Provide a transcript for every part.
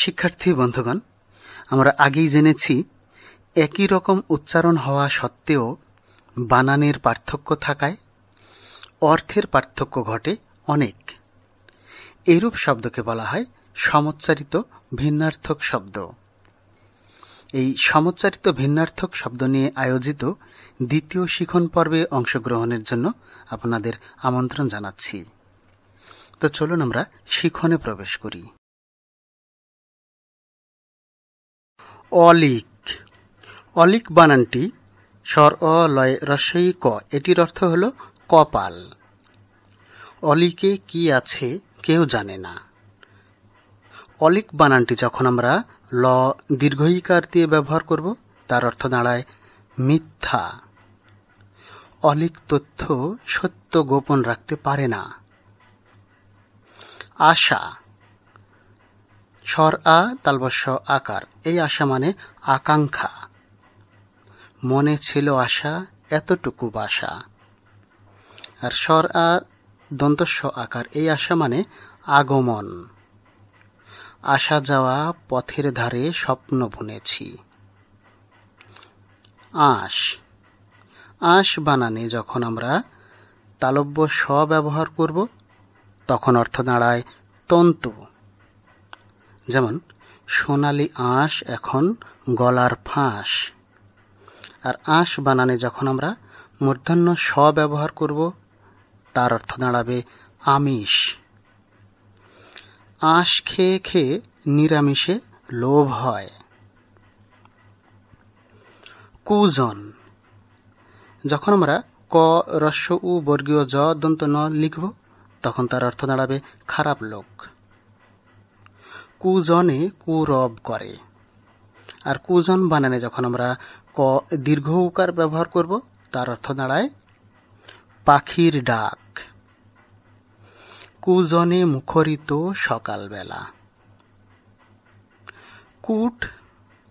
শিক্ষার্থী বন্ধুগণ আমরা আগেই জেনেছি একই রকম উচ্চারণ হওয়া সত্ত্বেও বানানের পার্থক্য থাকায় অর্থের পার্থক্য ঘটে অনেক এরূপ শব্দকে বলা হয় সমচ্চারিত ভিন্নার্থক শব্দ এই সমচ্চারিত ভিন্নার্থক শব্দ নিয়ে আয়োজিত দ্বিতীয় শিখন পর্বে অংশগ্রহণের জন্য আপনাদের আমন্ত্রণ জানাচ্ছি তো চলুন আমরা শিখনে প্রবেশ করি অলিক অলিক বানানটি স্বর অ লয় রসই ক এটির অর্থ হল কপাল অলিকে কি আছে কেউ জানে না অলিক বানানটি যখন আমরা ল দীর্ঘইকার দিয়ে ব্যবহার করব তার অর্থ দাঁড়ায় মিথ্যা অলিক তথ্য সত্য গোপন রাখতে পারে না আশা স্বর আ তালবস্য আকার এই আশা মানে আকাঙ্ক্ষা মনে ছিল আশা এতটুকু বাসা আর স্বর আ দন্তস্ব আকার এই আশা মানে আগমন আসা যাওয়া পথের ধারে স্বপ্ন বুনেছি আঁশ আঁশ বানানে যখন আমরা তালব্য স্ব ব্যবহার করব তখন অর্থ দাঁড়ায় তন্তু যেমন সোনালি আঁশ এখন গলার ফাঁস আর আঁশ বানানে যখন আমরা মূর্ধন্য স ব্যবহার করব তার অর্থ দাঁড়াবে আমিষ আঁশ খেয়ে খেয়ে নিরামিষে লোভ হয় কুজন যখন আমরা ক রস্য উ বর্গীয় জ দন্ত ন লিখব তখন তার অর্থ দাঁড়াবে খারাপ লোক কুজনে কুরব করে আর কুজন বানানে যখন আমরা ক দীর্ঘ উকার ব্যবহার করব তার অর্থ দাঁড়ায় পাখির ডাক কুজনে মুখরিত সকালবেলা কুট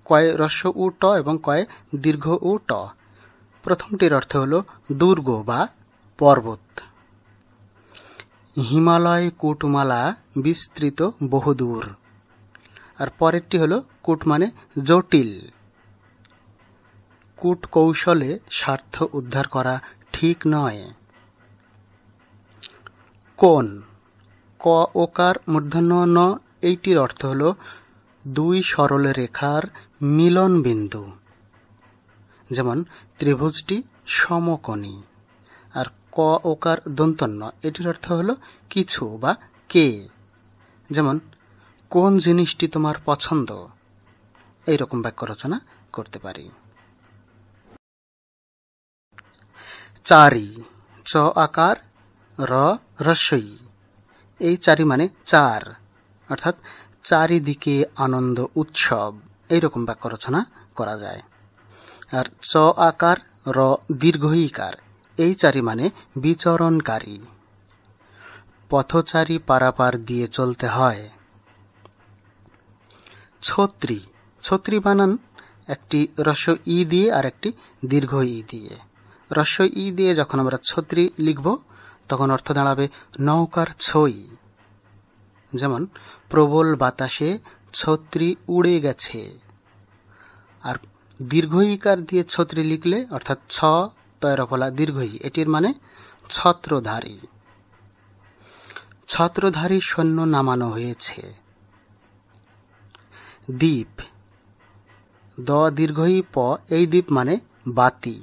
কয় রস্য উ ট এবং কয় দীর্ঘ উ ট প্রথমটির অর্থ হল দুর্গ বা পর্বত হিমালয় কুটমালা বিস্তৃত বহুদূর আর পরেরটি হল কূট মানে জটিল কূট কৌশলে স্বার্থ উদ্ধার করা ঠিক নয় কোন ক ওকার মূর্ধন্য ন এইটির অর্থ হল দুই সরল রেখার মিলন বিন্দু যেমন ত্রিভুজটি সমকোণী আর ক ওকার দন্তন্য এটির অর্থ হল কিছু বা কে যেমন কোন জিনিসটি তোমার পছন্দ এইরকম বাক্য রচনা করতে পারি চারি চ আকার র রসই এই চারি মানে চার অর্থাৎ চারিদিকে আনন্দ উৎসব এইরকম বাক্য রচনা করা যায় আর চ আকার র দীর্ঘইকার এই চারি মানে বিচরণকারী পথচারী পারাপার দিয়ে চলতে হয় ছত্রি ছত্রি বানান একটি রস ই দিয়ে আর একটি দীর্ঘ ই দিয়ে রস্য ই দিয়ে যখন আমরা ছত্রি লিখব তখন অর্থ দাঁড়াবে নৌকার ছই যেমন প্রবল বাতাসে ছত্রি উড়ে গেছে আর দীর্ঘ ইকার দিয়ে ছত্রি লিখলে অর্থাৎ ছ তয়রফলা দীর্ঘই এটির মানে ছত্রধারী ছত্রধারী সৈন্য নামানো হয়েছে দ্বীপ দ দীর্ঘই প এই দ্বীপ মানে বাতি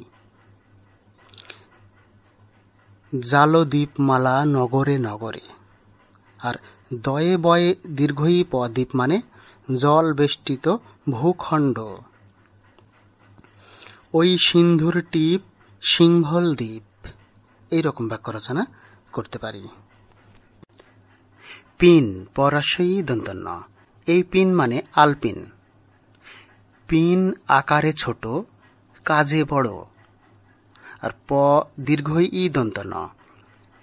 জালো দ্বীপমালা নগরে নগরে আর দয়ে বয়ে দীর্ঘই প দ্বীপ মানে জল বেষ্টিত ভূখণ্ড ওই সিন্ধুর টিপ সিংহল দ্বীপ এইরকম বাক্য রচনা করতে পারি পিন পরাশয়ী দন্তন্য এই পিন মানে আলপিন পিন আকারে ছোট কাজে বড় আর প দীর্ঘ ই দন্ত ন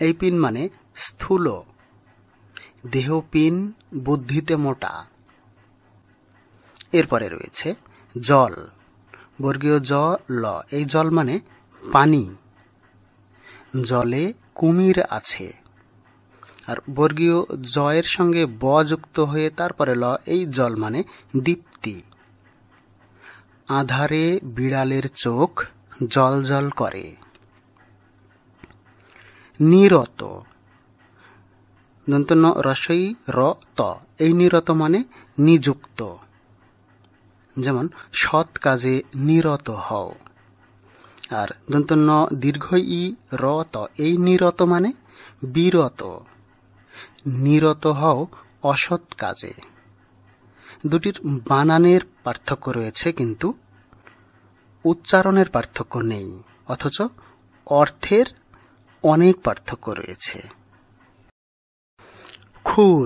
এই পিন মানে স্থূল দেহ পিন বুদ্ধিতে মোটা এরপরে রয়েছে জল বর্গীয় জ ল এই জল মানে পানি জলে কুমির আছে আর বর্গীয় জয়ের সঙ্গে ব যুক্ত হয়ে তারপরে ল এই জল মানে দীপ্তি আধারে বিড়ালের চোখ জল জল করে নিরত দন্ত রসই র ত এই নিরত মানে নিযুক্ত যেমন সৎ কাজে নিরত হও আর দন্ত দীর্ঘ ই র ত এই নিরত মানে বিরত নিরত হও অসৎ কাজে দুটির বানানের পার্থক্য রয়েছে কিন্তু উচ্চারণের পার্থক্য নেই অথচ অর্থের অনেক পার্থক্য রয়েছে খুর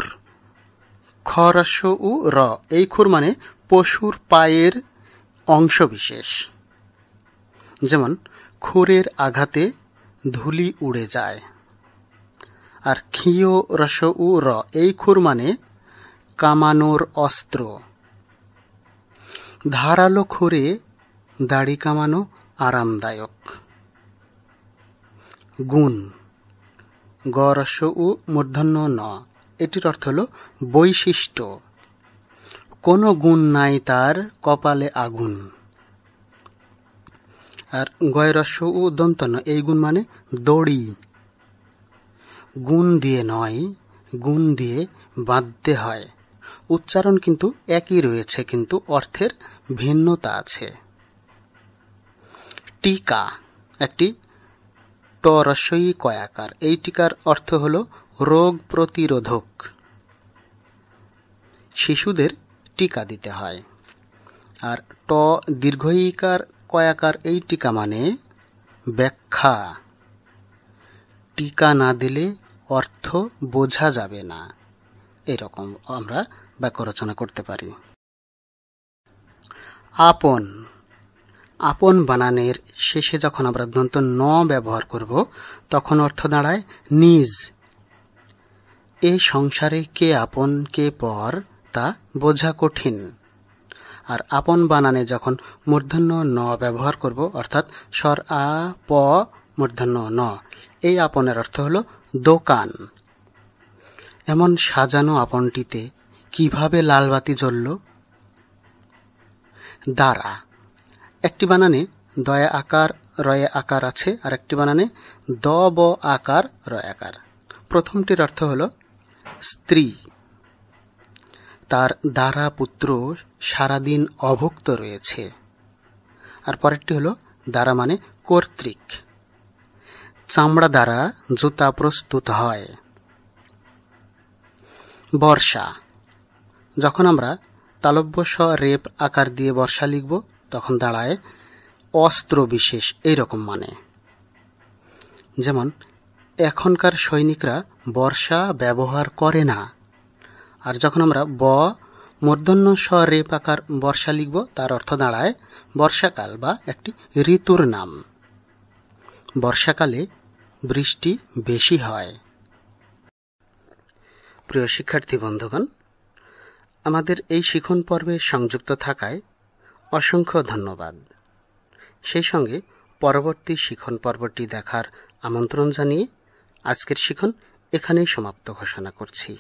খরস উ র এই খুর মানে পশুর পায়ের অংশ বিশেষ যেমন খুরের আঘাতে ধুলি উড়ে যায় আর খিও রস উ র এই খুর মানে কামানোর অস্ত্র ধারালো খুরে দাড়ি কামানো আরামদায়ক গুণ গ রস উ মূর্ধন্য ন এটির অর্থ হল বৈশিষ্ট্য কোনো গুণ নাই তার কপালে আগুন আর গয়রস্য ও দন্তন এই গুণ মানে দড়ি গুণ দিয়ে নয় গুণ দিয়ে বাঁধতে হয় উচ্চারণ কিন্তু একই রয়েছে কিন্তু অর্থের ভিন্নতা আছে টিকা একটি টরস্যই কয়াকার এই টিকার অর্থ হল রোগ প্রতিরোধক শিশুদের টিকা দিতে হয় আর ট দীর্ঘইকার কয়াকার এই টিকা মানে ব্যাখ্যা টিকা না দিলে অর্থ বোঝা যাবে না এরকম আমরা বাক্য রচনা করতে পারি আপন আপন বানানের শেষে যখন আমরা দন্ত ন ব্যবহার করব তখন অর্থ দাঁড়ায় নিজ এ সংসারে কে আপন কে পর তা বোঝা কঠিন আর আপন বানানে যখন মূর্ধন্য ন ব্যবহার করব অর্থাৎ স্বর আ প মূর্ধন্য ন এই আপনের অর্থ হল দোকান এমন সাজানো আপনটিতে কিভাবে লালবাতি জ্বলল দ্বারা একটি বানানে দয়া আকার রয়ে আকার আছে আর একটি বানানে দ ব আকার রয় আকার প্রথমটির অর্থ হল স্ত্রী তার দ্বারা পুত্র সারাদিন অভুক্ত রয়েছে আর পরেরটি হল দ্বারা মানে কর্তৃক চামড়া দ্বারা জুতা প্রস্তুত হয় বর্ষা যখন আমরা তালব্য স রেপ আকার দিয়ে বর্ষা লিখব তখন দাঁড়ায় অস্ত্র বিশেষ এইরকম মানে যেমন এখনকার সৈনিকরা বর্ষা ব্যবহার করে না আর যখন আমরা ব মূর্ধন্য স রেপ আকার বর্ষা লিখব তার অর্থ দাঁড়ায় বর্ষাকাল বা একটি ঋতুর নাম বর্ষাকালে বৃষ্টি বেশি হয় প্রিয় শিক্ষার্থী বন্ধুগণ আমাদের এই শিখন পর্বে সংযুক্ত থাকায় অসংখ্য ধন্যবাদ সেই সঙ্গে পরবর্তী শিখন পর্বটি দেখার আমন্ত্রণ জানিয়ে আজকের শিখন এখানেই সমাপ্ত ঘোষণা করছি